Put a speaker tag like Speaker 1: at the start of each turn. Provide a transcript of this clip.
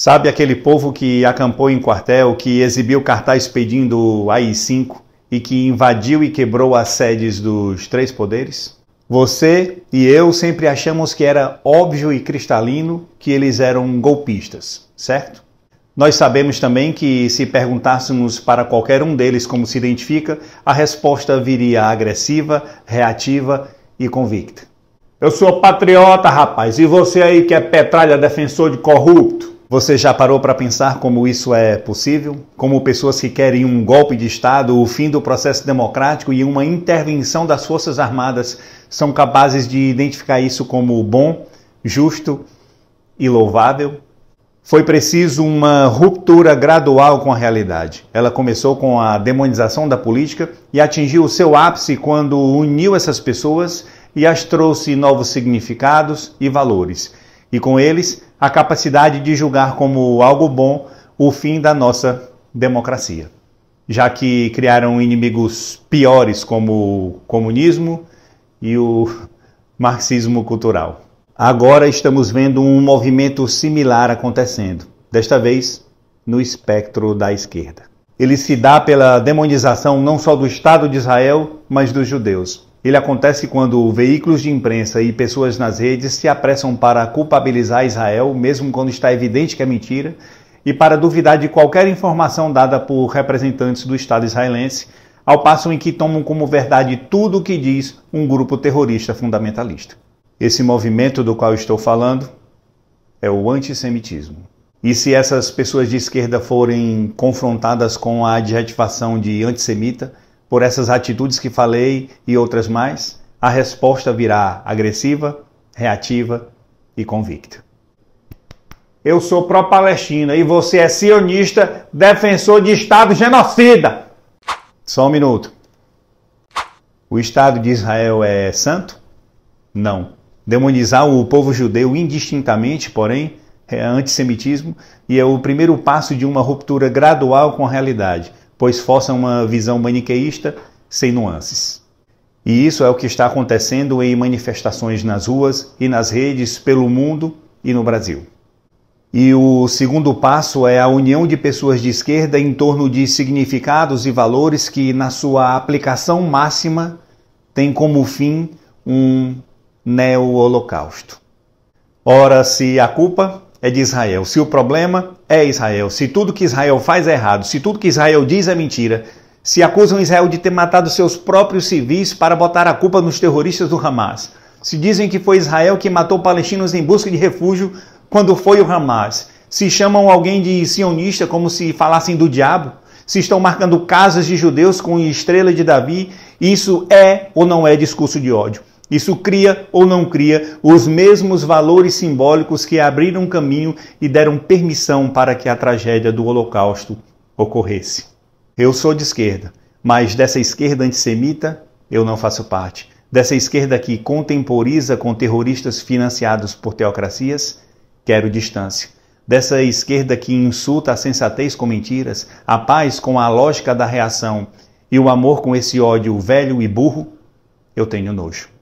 Speaker 1: Sabe aquele povo que acampou em quartel, que exibiu cartaz pedindo AI-5 e que invadiu e quebrou as sedes dos três poderes? Você e eu sempre achamos que era óbvio e cristalino que eles eram golpistas, certo? Nós sabemos também que, se perguntássemos para qualquer um deles como se identifica, a resposta viria agressiva, reativa e convicta. Eu sou patriota, rapaz, e você aí que é petralha defensor de corrupto? Você já parou para pensar como isso é possível? Como pessoas que querem um golpe de Estado, o fim do processo democrático e uma intervenção das Forças Armadas são capazes de identificar isso como bom, justo e louvável? Foi preciso uma ruptura gradual com a realidade. Ela começou com a demonização da política e atingiu o seu ápice quando uniu essas pessoas e as trouxe novos significados e valores. E com eles, a capacidade de julgar como algo bom o fim da nossa democracia. Já que criaram inimigos piores como o comunismo e o marxismo cultural. Agora estamos vendo um movimento similar acontecendo, desta vez no espectro da esquerda. Ele se dá pela demonização não só do Estado de Israel, mas dos judeus, ele acontece quando veículos de imprensa e pessoas nas redes se apressam para culpabilizar Israel, mesmo quando está evidente que é mentira, e para duvidar de qualquer informação dada por representantes do Estado israelense, ao passo em que tomam como verdade tudo o que diz um grupo terrorista fundamentalista. Esse movimento do qual estou falando é o antissemitismo. E se essas pessoas de esquerda forem confrontadas com a adjetivação de antissemita, por essas atitudes que falei e outras mais, a resposta virá agressiva, reativa e convicta. Eu sou pró-Palestina e você é sionista, defensor de Estado genocida. Só um minuto. O Estado de Israel é santo? Não. Demonizar o povo judeu indistintamente, porém, é antissemitismo e é o primeiro passo de uma ruptura gradual com a realidade pois forçam uma visão maniqueísta sem nuances. E isso é o que está acontecendo em manifestações nas ruas e nas redes pelo mundo e no Brasil. E o segundo passo é a união de pessoas de esquerda em torno de significados e valores que, na sua aplicação máxima, tem como fim um neo-holocausto. Ora, se a culpa é de Israel, se o problema é Israel, se tudo que Israel faz é errado, se tudo que Israel diz é mentira, se acusam Israel de ter matado seus próprios civis para botar a culpa nos terroristas do Hamas, se dizem que foi Israel que matou palestinos em busca de refúgio quando foi o Hamas, se chamam alguém de sionista como se falassem do diabo, se estão marcando casas de judeus com estrela de Davi, isso é ou não é discurso de ódio? Isso cria ou não cria os mesmos valores simbólicos que abriram caminho e deram permissão para que a tragédia do Holocausto ocorresse. Eu sou de esquerda, mas dessa esquerda antissemita eu não faço parte. Dessa esquerda que contemporiza com terroristas financiados por teocracias, quero distância. Dessa esquerda que insulta a sensatez com mentiras, a paz com a lógica da reação e o amor com esse ódio velho e burro, eu tenho nojo.